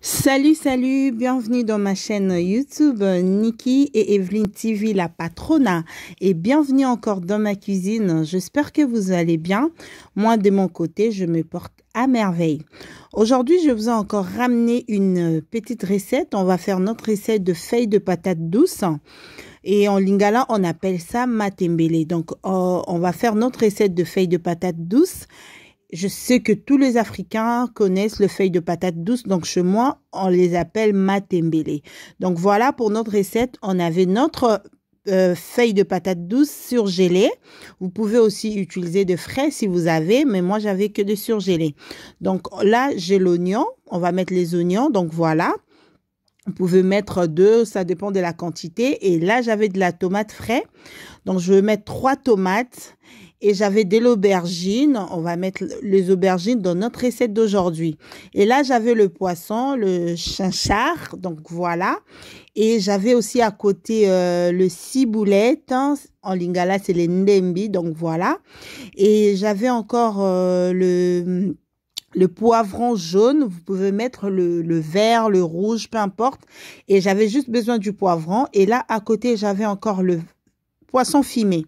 Salut, salut, bienvenue dans ma chaîne YouTube Nikki et Evelyne TV, la patrona. Et bienvenue encore dans ma cuisine. J'espère que vous allez bien. Moi, de mon côté, je me porte à merveille. Aujourd'hui, je vous ai encore ramené une petite recette. On va faire notre recette de feuilles de patates douces. Et en lingala, on appelle ça matembele. Donc, oh, on va faire notre recette de feuilles de patates douces je sais que tous les Africains connaissent le feuille de patate douce, donc chez moi, on les appelle matembele. Donc voilà pour notre recette. On avait notre euh, feuille de patate douce surgelée. Vous pouvez aussi utiliser de frais si vous avez, mais moi j'avais que de surgelé. Donc là, j'ai l'oignon. On va mettre les oignons. Donc voilà. Vous pouvez mettre deux, ça dépend de la quantité. Et là, j'avais de la tomate frais. Donc je vais mettre trois tomates. Et j'avais de l'aubergine. On va mettre les aubergines dans notre recette d'aujourd'hui. Et là, j'avais le poisson, le chinchard. Donc voilà. Et j'avais aussi à côté euh, le ciboulette. Hein. En lingala, c'est les ndembi. Donc voilà. Et j'avais encore euh, le le poivron jaune, vous pouvez mettre le, le, vert, le rouge, peu importe. Et j'avais juste besoin du poivron. Et là, à côté, j'avais encore le poisson fumé.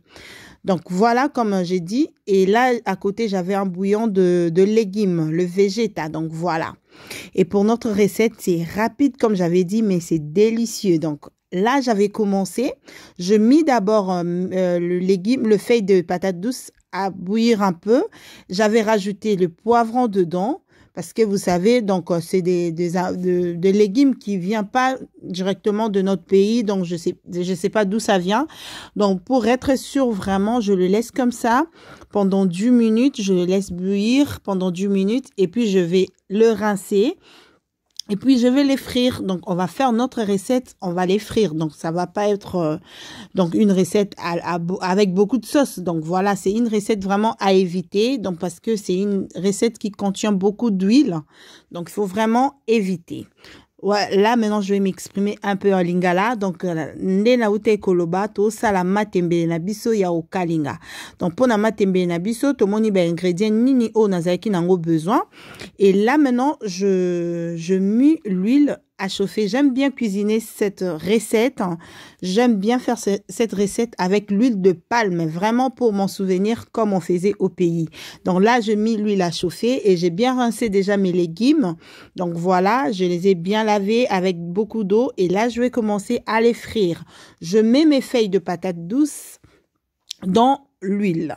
Donc voilà, comme j'ai dit. Et là, à côté, j'avais un bouillon de, légumes, le végéta. Donc voilà. Et pour notre recette, c'est rapide, comme j'avais dit, mais c'est délicieux. Donc là, j'avais commencé. Je mis d'abord euh, euh, le légume, le feuille de patate douce à bouillir un peu. J'avais rajouté le poivron dedans parce que vous savez, donc euh, c'est euh, des, légumes qui viennent pas directement de notre pays, donc je sais je sais pas d'où ça vient. Donc pour être sûr vraiment, je le laisse comme ça pendant 10 minutes, je le laisse bouillir pendant 10 minutes et puis je vais le rincer et puis je vais les frire. Donc on va faire notre recette, on va les frire. Donc ça va pas être euh, donc une recette avec beaucoup de sauce. Donc voilà, c'est une recette vraiment à éviter. Donc parce que c'est une recette qui contient beaucoup d'huile. Donc il faut vraiment éviter. Ouais, là maintenant je vais m'exprimer un peu en lingala donc euh, nde nauta ekoloba tosala matembe na biso ya okalinga. donc mpona matembele na biso tomoni ingrédients nini o nazalaki nango besoin et là maintenant je, je mets l'huile à chauffer. J'aime bien cuisiner cette recette. J'aime bien faire cette recette avec l'huile de palme, vraiment pour m'en souvenir comme on faisait au pays. Donc là, je mis l'huile à chauffer et j'ai bien rincé déjà mes légumes. Donc voilà, je les ai bien lavés avec beaucoup d'eau et là, je vais commencer à les frire. Je mets mes feuilles de patates douces dans l'huile.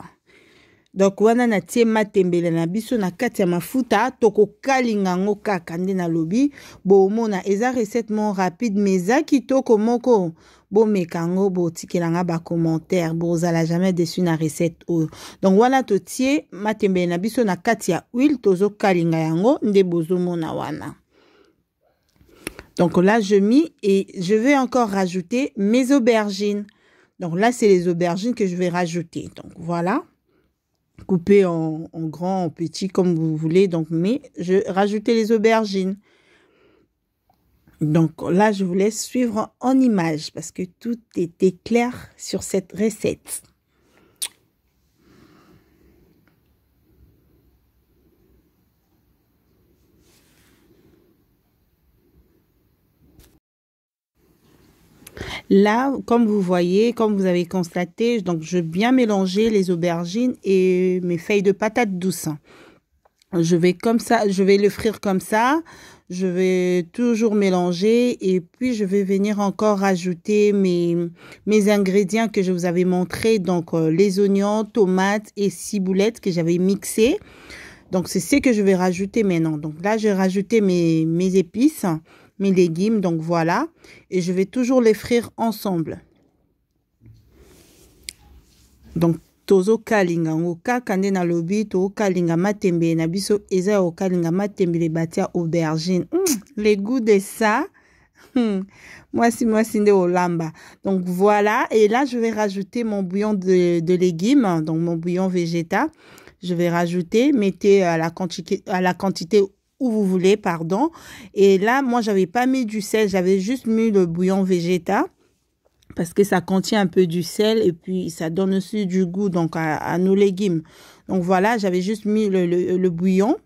Donc, wana na tie matembele na biso na kati ya mafuta tokokalinga yango kaka lobi, bo bomona eza recette mon rapide Meza ki kitoko moko bomeka ba botikelanga bacommentaire la jamais dessus na recette oyo Donc, wana tie matembele na biso na kati ya huile kalinga yango nde mona wana Donc là, je mis et je vais encore rajouter mes aubergines. Donc là, c'est les aubergines que je vais rajouter. Donc voilà. Coupez en, grand, en petit, comme vous voulez. Donc, mais je rajoutais les aubergines. Donc là, je vous laisse suivre en image parce que tout était clair sur cette recette. Là, comme vous voyez, comme vous avez constaté, donc je bien mélanger les aubergines et mes feuilles de patates douces. Je vais comme ça, je vais le frire comme ça. Je vais toujours mélanger et puis je vais venir encore rajouter mes, mes ingrédients que je vous avais montrés. Donc euh, les oignons, tomates et ciboulette que j'avais mixées. Donc c'est ce que je vais rajouter maintenant. Donc là, j'ai rajouté mes, mes épices mes légumes. Donc voilà. Et je vais toujours les frire ensemble. Donc hmm, les goûts na biso de ça Moi, si, moi, Donc voilà. Et là, je vais rajouter mon bouillon de, légumes, donc mon bouillon végétal. Je vais rajouter, mettez à la quantité, à la quantité vous voulez, pardon. Et là, moi, j'avais pas mis du sel, j'avais juste mis le bouillon végétal parce que ça contient un peu du sel et puis ça donne aussi du goût donc à, nos légumes. Donc voilà, j'avais juste mis le, bouillon.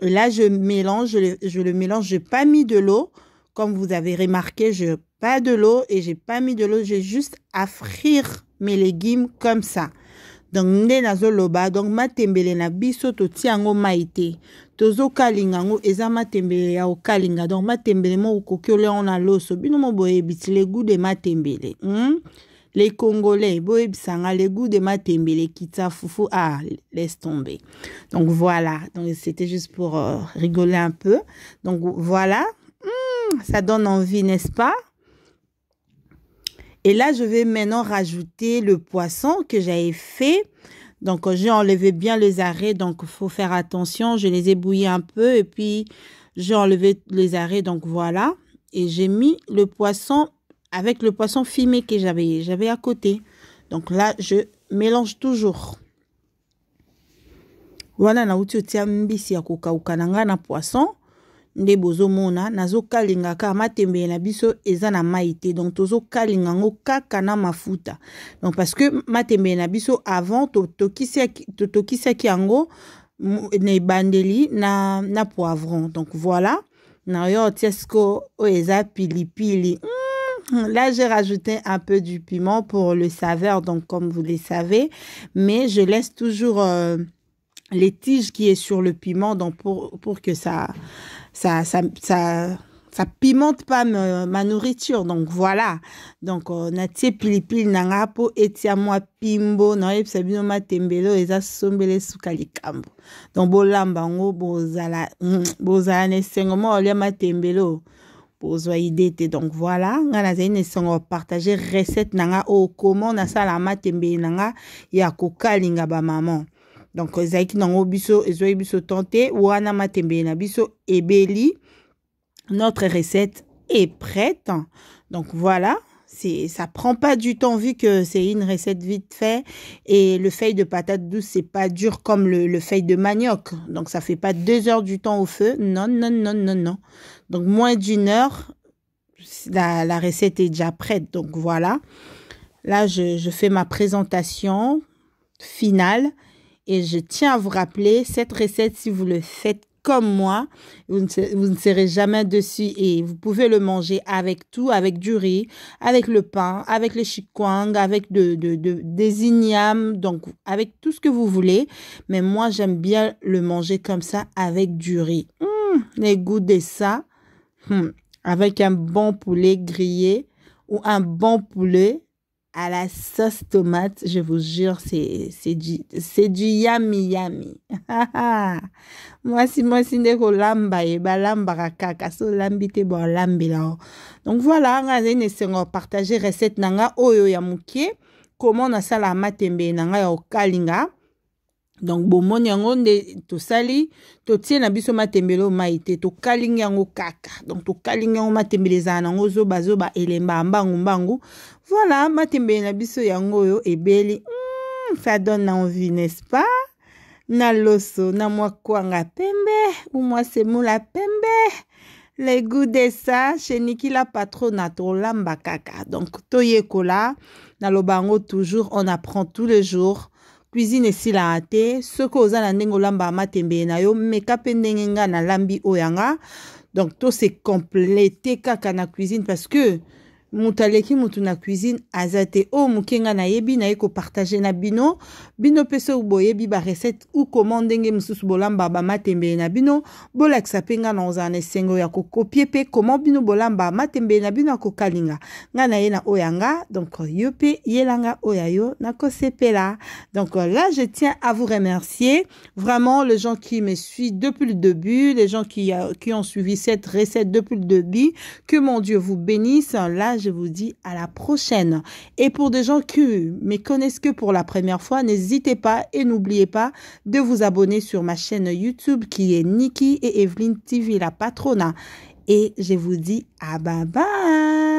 là, je mélange, je le, je le mélange. J'ai pas mis de l'eau, comme vous avez remarqué, je pas de l'eau et j'ai pas mis de l'eau. J'ai juste à frire mes légumes comme ça donc nde loba, donc matembele na biso totia yango maite. Tozo kalinga ngo eza tembele ya kalinga. donc matembele mo okoki olia on na loso bino mo boyebi ebiti le goût de matembele hmm? les congolais sanga le goût de matembele kita fufu ah laisse tomber donc voilà donc c'était juste pour euh, rigoler un peu donc voilà hmm, ça donne envie n'est-ce pas et là, je vais maintenant rajouter le poisson que j'avais fait. Donc, j'ai enlevé bien les arrêts. Donc, il faut faire attention. Je les ai bouillis un peu et puis j'ai enlevé les arrêts. Donc, voilà. Et j'ai mis le poisson avec le poisson fumé que j'avais, j'avais à côté. Donc là, je mélange toujours. Voilà, na tiambisi poisson nde bozomona nazokalinga kaka matembele na biso eza na maite donc tozo kalingango kaka na mafuta donc parce que ma na biso avant to to, to, yango ne bandeli na, na poivron donc voilà na yo tiesko o pili. eza pilipili hmm, Là, j'ai rajouté un peu du piment pour le saveur, donc comme vous le savez, mais je laisse toujours euh, les tiges qui est sur le piment donc pour, pour que ça ça, ça, ça ça pimente pas me, ma nourriture donc voilà donc euh, natie tie pilipili na nga etia pimbo na bino matembele matembelo eza sombele suka likambo donc bolamba ngo bozala mm, bozala na mo olia matembele oyo bozwa donc voilà nga nazali na partager recette nanga o comment na sala matembelo nanga ya kokalinga maman donc wana Matembe na notre recette est prête donc voilà c'est ça prend pas du temps vu que c'est une recette vite fait et le feuille de patate douce c'est pas dur comme le, feuille de manioc donc ça fait pas deux heures du temps au feu non non non non non donc moins d'une heure la, recette est déjà prête donc voilà là je fais ma présentation finale et je tiens à vous rappeler, cette recette, si vous le faites comme moi, vous ne, serez jamais dessus et vous pouvez le manger avec tout, avec du riz, avec le pain, avec les chikwang, avec de, des ignames, donc avec tout ce que vous voulez. Mais moi, j'aime bien le manger comme ça avec du riz. Hum, les goûts de ça, hum, avec un bon poulet grillé ou un bon poulet à la sauce tomate, je vous jure, c'est, c'est du, c'est du yami yami. moi, si, moi, si, neko lamba, et eh ba ben, lamba raka, kaso lambi te bon lambi Donc voilà, regardez, n'essayons de partager recette nanga oyo yamukie, comment on a ça la matembe nanga ya okalinga. donc bomoni yango nde to totie na biso matembele oyo mai te tokalingi yango kaka donc tokalingi yango matembele ezala nango ba elemba mbangu mbangu voilà matembele na biso yango oyo ebeli mm, ça donne envie n'est-ce pas na loso na mwa kwanga pembe ou mwa semola pembe le goût de ça chez nikila patrona tolamba kaka donc toyekola naloba yango toujours on apprend tous les jours cuisine esilaka te soki oza na ndenge olambaka matembele na yo meka mpe ndenge ngai nalambi oyo yanga donc tose complete kaka na cuisine parce que Mutaleki mutuna cuisine azate. o oh, mukenga na yebi na eko partager na bino bino boye soki ba recette ou koma ndenge mosusu bolamba matembe na bino Bolak sapenga na ozane sengo ya kokopie pe comment bino bolamba matembe na bino ko kalinga nga na ye na donc yo yelanga oyayo na yo donc là je tiens à vous remercier vraiment les gens qui me suivent depuis le début les gens qui, euh, qui ont suivi cette recette depuis le début que mon dieu vous bénisse là je vous dis à la prochaine. Et pour des gens qui me connaissent que pour la première fois, n'hésitez pas et n'oubliez pas de vous abonner sur ma chaîne YouTube qui est Nikki et Evelyne TV, la patrona. Et je vous dis à bye